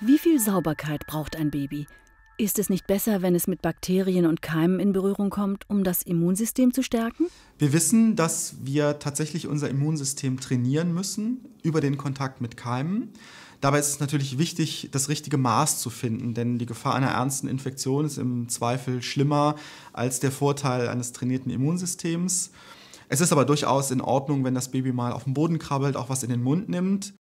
Wie viel Sauberkeit braucht ein Baby? Ist es nicht besser, wenn es mit Bakterien und Keimen in Berührung kommt, um das Immunsystem zu stärken? Wir wissen, dass wir tatsächlich unser Immunsystem trainieren müssen über den Kontakt mit Keimen. Dabei ist es natürlich wichtig, das richtige Maß zu finden, denn die Gefahr einer ernsten Infektion ist im Zweifel schlimmer als der Vorteil eines trainierten Immunsystems. Es ist aber durchaus in Ordnung, wenn das Baby mal auf den Boden krabbelt, auch was in den Mund nimmt.